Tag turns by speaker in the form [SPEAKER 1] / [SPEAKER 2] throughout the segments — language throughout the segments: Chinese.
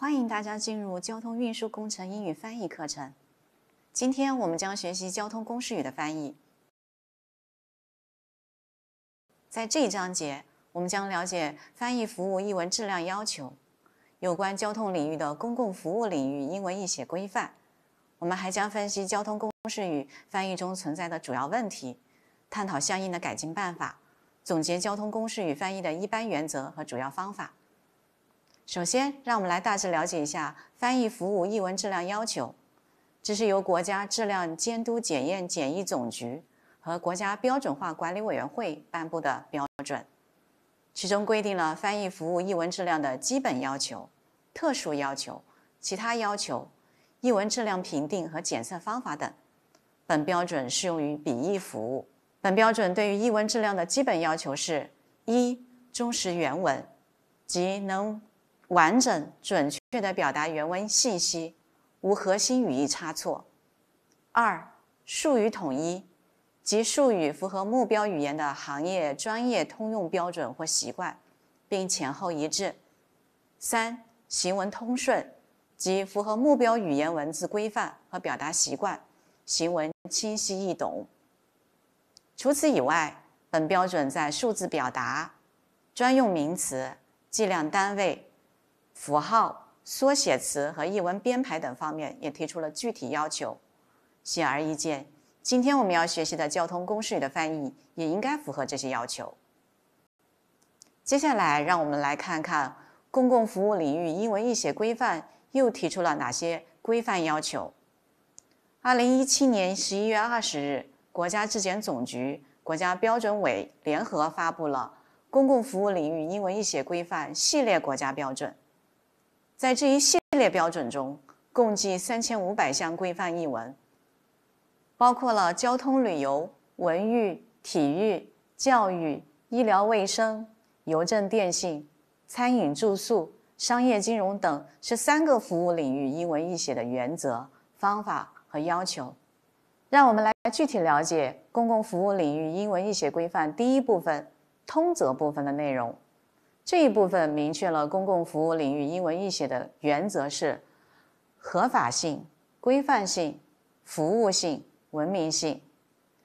[SPEAKER 1] 欢迎大家进入交通运输工程英语翻译课程。今天我们将学习交通公式语的翻译。在这一章节，我们将了解翻译服务译文质量要求，有关交通领域的公共服务领域英文译写规范。我们还将分析交通公式语翻译中存在的主要问题，探讨相应的改进办法，总结交通公式语翻译的一般原则和主要方法。首先，让我们来大致了解一下翻译服务译文质量要求。这是由国家质量监督检验检疫总局和国家标准化管理委员会颁布的标准，其中规定了翻译服务译文质量的基本要求、特殊要求、其他要求、译文质量评定和检测方法等。本标准适用于笔译服务。本标准对于译文质量的基本要求是：一、忠实原文，即能。完整、准确地表达原文信息，无核心语义差错；二、术语统一，即术语符合目标语言的行业专业通用标准或习惯，并前后一致；三、行文通顺，即符合目标语言文字规范和表达习惯，行文清晰易懂。除此以外，本标准在数字表达、专用名词、计量单位。符号、缩写词和译文编排等方面也提出了具体要求。显而易见，今天我们要学习的交通公式语的翻译也应该符合这些要求。接下来，让我们来看看公共服务领域英文译写规范又提出了哪些规范要求。二零一七年十一月二十日，国家质检总局、国家标准委联合发布了公共服务领域英文译写规范系列国家标准。在这一系列标准中，共计三千五百项规范译文，包括了交通、旅游、文娱、体育、教育、医疗卫生、邮政、电信、餐饮、住宿、商业、金融等十三个服务领域英文译写的原则、方法和要求。让我们来具体了解公共服务领域英文译写规范第一部分通则部分的内容。这一部分明确了公共服务领域英文译写的原则是：合法性、规范性、服务性、文明性。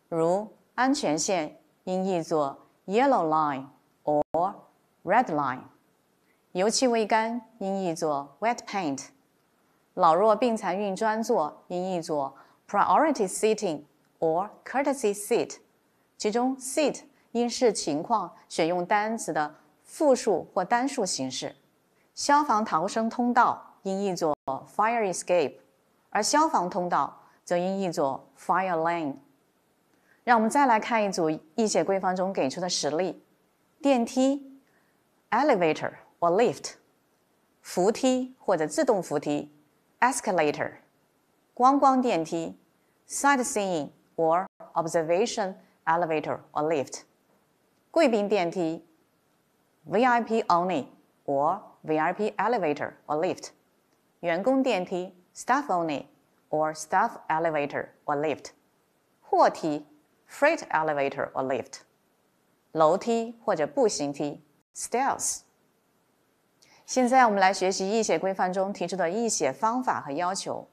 [SPEAKER 1] 如安全线应译作 “yellow line” or “red line”；油漆未干应译作 “wet paint”；老弱病残孕专座应译作 “priority seating” or “courtesy seat”。其中 “seat” 应视情况选用单词的。复数或单数形式，消防逃生通道应译作 fire escape，而消防通道则应译作 fire lane。让我们再来看一组易写规范中给出的实例：电梯 elevator or lift，扶梯或者自动扶梯 escalator，观光电梯 sightseeing or observation elevator or lift，贵宾电梯。VIP only or VIP elevator or lift，员工电梯；staff only or staff elevator or lift，货梯；freight elevator or lift，楼梯或者步行梯；stairs。现在我们来学习易写规范中提出的易写方法和要求。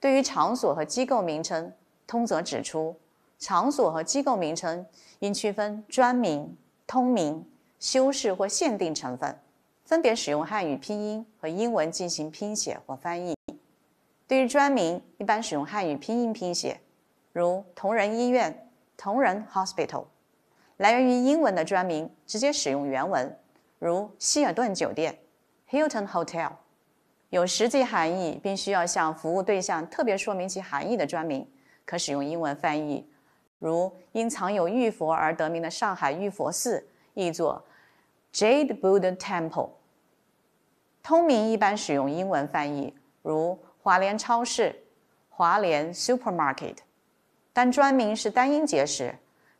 [SPEAKER 1] 对于场所和机构名称，通则指出，场所和机构名称应区分专名、通名。修饰或限定成分，分别使用汉语拼音和英文进行拼写或翻译。对于专名，一般使用汉语拼音拼写，如同仁医院（同仁 Hospital）。来源于英文的专名直接使用原文，如希尔顿酒店 （Hilton Hotel）。有实际含义并需要向服务对象特别说明其含义的专名，可使用英文翻译，如因藏有玉佛而得名的上海玉佛寺，译作。Jade Buddha Temple。通名一般使用英文翻译，如华联超市，华联 Supermarket。当专名是单音节时，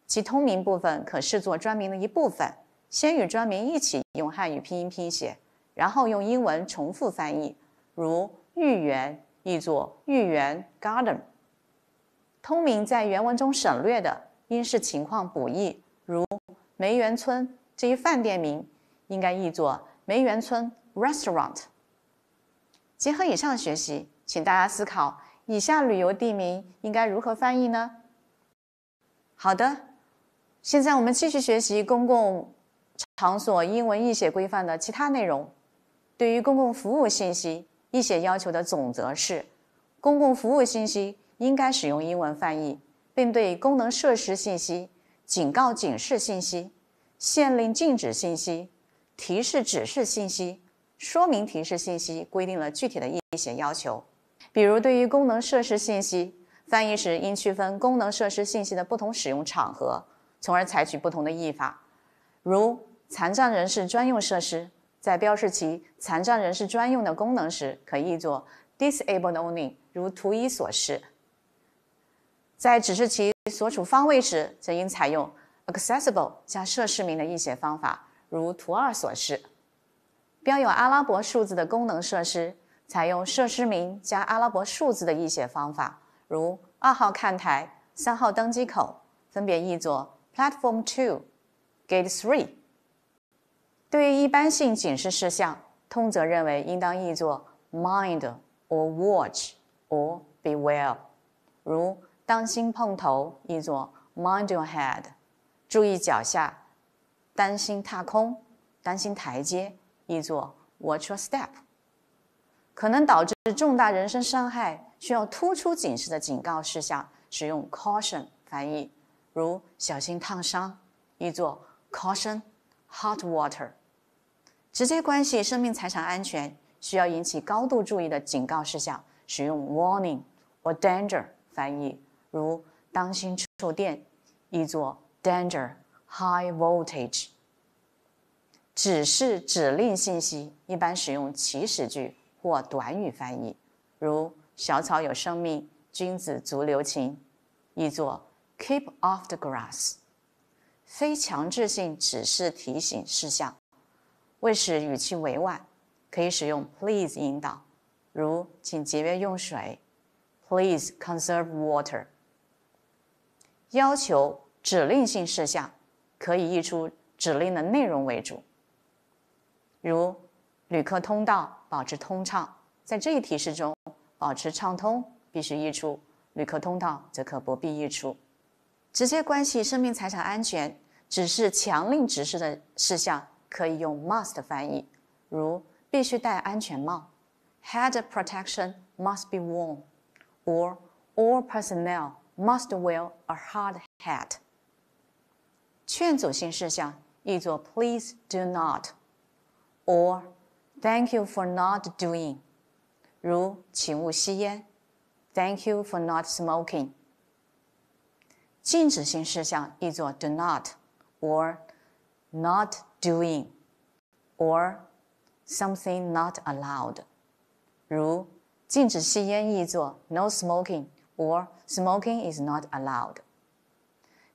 [SPEAKER 1] 其通名部分可视作专名的一部分，先与专名一起用汉语拼音拼写，然后用英文重复翻译，如豫园译作豫园 Garden。通名在原文中省略的，应视情况补译，如梅园村。这一饭店名应该译作“梅园村 Restaurant”。结合以上学习，请大家思考以下旅游地名应该如何翻译呢？好的，现在我们继续学习公共场所英文译写规范的其他内容。对于公共服务信息，译写要求的总则是：公共服务信息应该使用英文翻译，并对功能设施信息、警告警示信息。限令禁止信息、提示指示信息、说明提示信息规定了具体的意一些要求，比如对于功能设施信息翻译时，应区分功能设施信息的不同使用场合，从而采取不同的译法。如残障人士专用设施，在标示其残障人士专用的功能时，可译作 disabled-only，如图一所示。在指示其所处方位时，则应采用。accessible 加设施名的译写方法，如图二所示。标有阿拉伯数字的功能设施，采用设施名加阿拉伯数字的译写方法，如二号看台、三号登机口，分别译作 Platform Two、Gate Three。对于一般性警示事项，通则认为应当译作 Mind、Or Watch、Or Beware，如“当心碰头”译作 Mind Your Head。注意脚下，担心踏空，担心台阶，译作 “watch your step”。可能导致重大人身伤害，需要突出警示的警告事项，使用 “caution” 翻译，如“小心烫伤”，译作 “caution hot water”。直接关系生命财产安全，需要引起高度注意的警告事项，使用 “warning” 或 “danger” 翻译，如“当心触电”，译作。Danger, high voltage。指示指令信息一般使用祈使句或短语翻译，如“小草有生命，君子足留情”，译作 “Keep off the grass”。非强制性指示提醒事项，为使语气委婉，可以使用 “please” 引导，如“请节约用水 ”，Please conserve water。要求。指令性事项可以译出指令的内容为主，如旅客通道保持通畅。在这一提示中，保持畅通必须译出，旅客通道则可不必译出。直接关系生命财产安全、指示强令指示的事项可以用 “must” 翻译，如必须戴安全帽，“head protection must be worn” r a l l personnel must wear a hard hat”。劝阻性事项译作 Please do not or Thank you for not doing，如请勿吸烟，Thank you for not smoking。禁止性事项译作 Do not or not doing or something not allowed，如禁止吸烟译作 No smoking or Smoking is not allowed。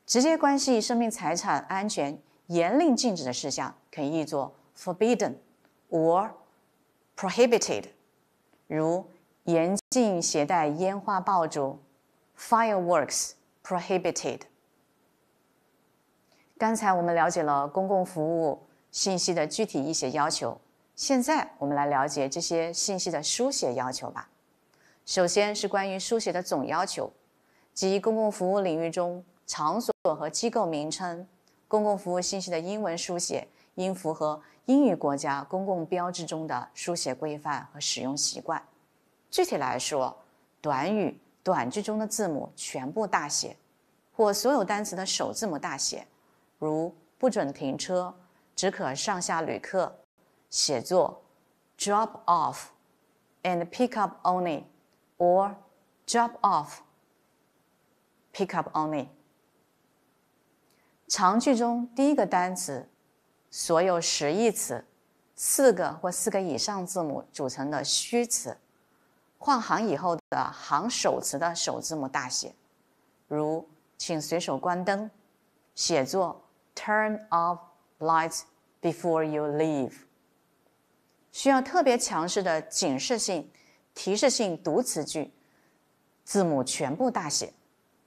[SPEAKER 1] 直接关系生命财产安全、严令禁止的事项，可以译作 “forbidden” 或 “prohibited”。如严禁携带烟花爆竹，“fireworks prohibited”。刚才我们了解了公共服务信息的具体一些要求，现在我们来了解这些信息的书写要求吧。首先是关于书写的总要求，及公共服务领域中。场所和机构名称、公共服务信息的英文书写应符合英语国家公共标志中的书写规范和使用习惯。具体来说，短语、短句中的字母全部大写，或所有单词的首字母大写。如“不准停车，只可上下旅客”。写作 “Drop off and pick up only” 或 “Drop off, pick up only”。长句中第一个单词，所有实义词，四个或四个以上字母组成的虚词，换行以后的行首词的首字母大写，如“请随手关灯”，写作 “Turn off lights before you leave”。需要特别强势的警示性、提示性读词句，字母全部大写，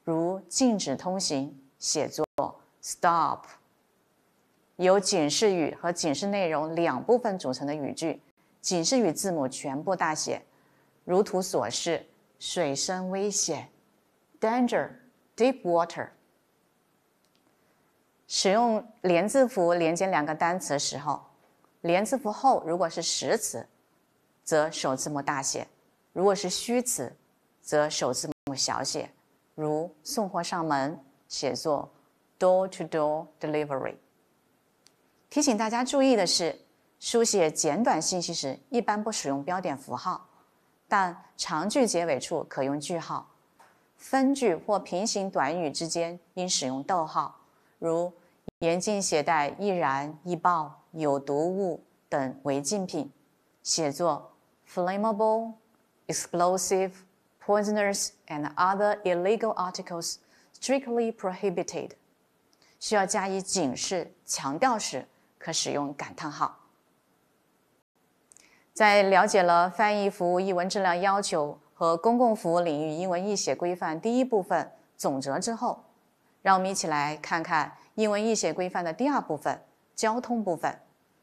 [SPEAKER 1] 如“禁止通行”，写作。Stop，由警示语和警示内容两部分组成的语句，警示语字母全部大写，如图所示：水深危险，Danger，Deep Water。使用连字符连接两个单词的时候，连字符后如果是实词，则首字母大写；如果是虚词，则首字母小写。如送货上门，写作。door-to-door -door delivery。提醒大家注意的是，书写简短信息时一般不使用标点符号，但长句结尾处可用句号。分句或平行短语之间应使用逗号，如严禁携带易燃、易爆、有毒物等违禁品。写作 flammable, explosive, poisonous, and other illegal articles strictly prohibited。需要加以警示、强调时，可使用感叹号。在了解了翻译服务译文质量要求和公共服务领域英文译写规范第一部分总则之后，让我们一起来看看英文译写规范的第二部分——交通部分。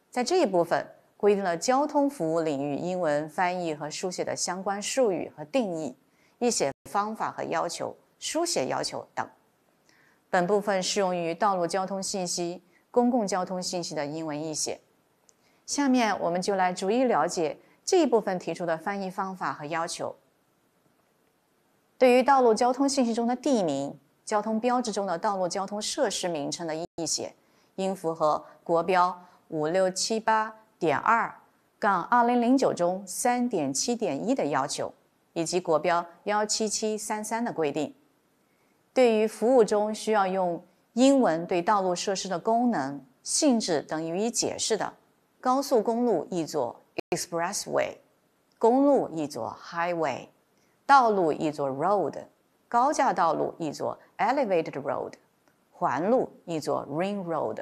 [SPEAKER 1] 在这一部分，规定了交通服务领域英文翻译和书写的相关术语和定义、译写方法和要求、书写要求等。本部分适用于道路交通信息、公共交通信息的英文译写。下面我们就来逐一了解这一部分提出的翻译方法和要求。对于道路交通信息中的地名、交通标志中的道路交通设施名称的译写，应符合国标五六七八点二杠二零零九中三点七点一的要求，以及国标幺七七三三的规定。对于服务中需要用英文对道路设施的功能、性质等予以解释的，高速公路译作 expressway，公路译作 highway，道路译作 road，高架道路译作 elevated road，环路译作 ring road，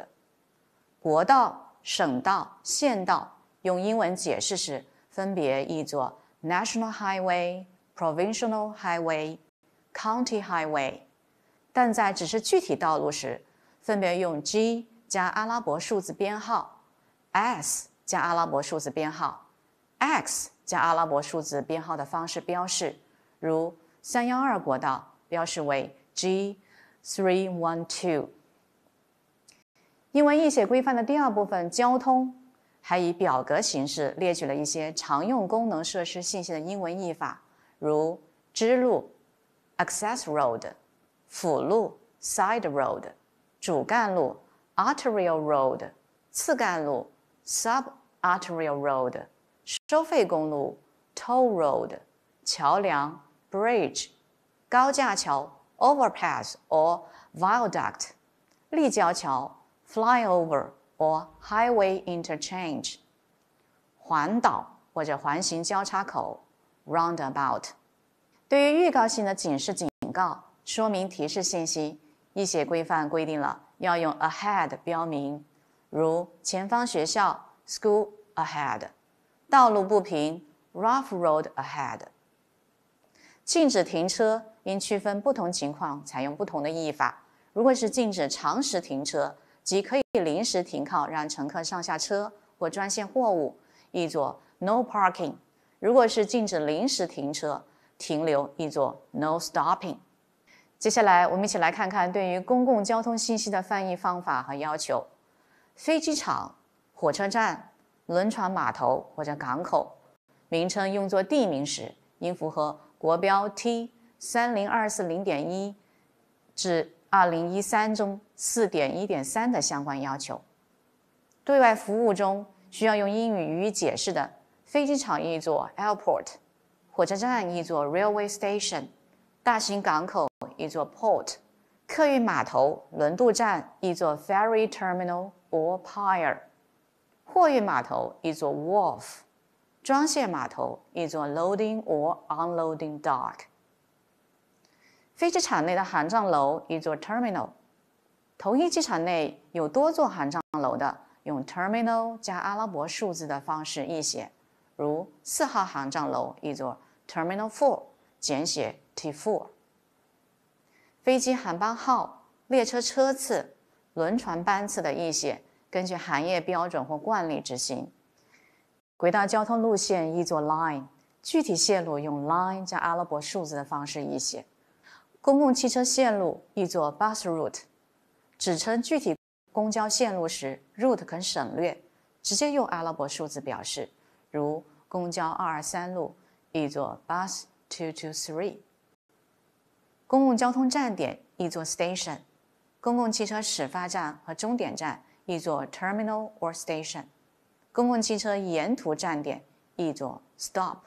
[SPEAKER 1] 国道、省道、县道用英文解释时分别译作 national highway、provincial highway、county highway。但在指示具体道路时，分别用 G 加阿拉伯数字编号、S 加阿拉伯数字编号、X 加阿拉伯数字编号的方式标示，如三幺二国道标示为 G three one two。英文译写规范的第二部分交通，还以表格形式列举了一些常用功能设施信息的英文译法，如支路 access road。辅路 （side road）、主干路 （arterial road）、次干路 （sub arterial road）、收费公路 （toll road）、桥梁 （bridge）、高架桥 （overpass or viaduct）、立交桥 （flyover or highway interchange）、环岛或者环形交叉口 （roundabout）。对于预告性的警示、警告。说明提示信息，一些规范规定了要用 “ahead” 标明，如前方学校 “school ahead”，道路不平 “rough road ahead”，禁止停车应区分不同情况采用不同的译法。如果是禁止长时停车，即可以临时停靠让乘客上下车或专线货物，译作 “no parking”；如果是禁止临时停车停留，译作 “no stopping”。接下来，我们一起来看看对于公共交通信息的翻译方法和要求。飞机场、火车站、轮船码头或者港口名称用作地名时，应符合国标 T 三零二四零点一至二零一三中四点一点三的相关要求。对外服务中需要用英语予以解释的，飞机场译作 airport，火车站译作 railway station。大型港口译作 port，客运码头、轮渡站译作 ferry terminal or pier，货运码头译作 wharf，装卸码头译作 loading or unloading dock。飞机场内的航站楼译作 terminal。同一机场内有多座航站楼的，用 terminal 加阿拉伯数字的方式译写，如四号航站楼译作 terminal four。简写 T4。飞机航班号、列车车次、轮船班次的译写，根据行业标准或惯例执行。轨道交通路线译作 line，具体线路用 line 加阿拉伯数字的方式译写。公共汽车线路译作 bus route，指称具体公交线路时，route 可省略，直接用阿拉伯数字表示，如公交二二三路译作 bus。two to three。公共交通站点译作 station，公共汽车始发站和终点站译作 terminal or station，公共汽车沿途站点译作 stop。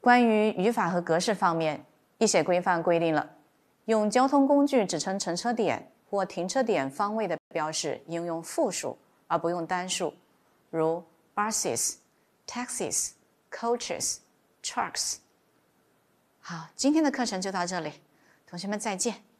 [SPEAKER 1] 关于语法和格式方面，一些规范规定了：用交通工具指称乘车点或停车点方位的标识，应用复数而不用单数，如 buses、taxis、coaches、trucks。好，今天的课程就到这里，同学们再见。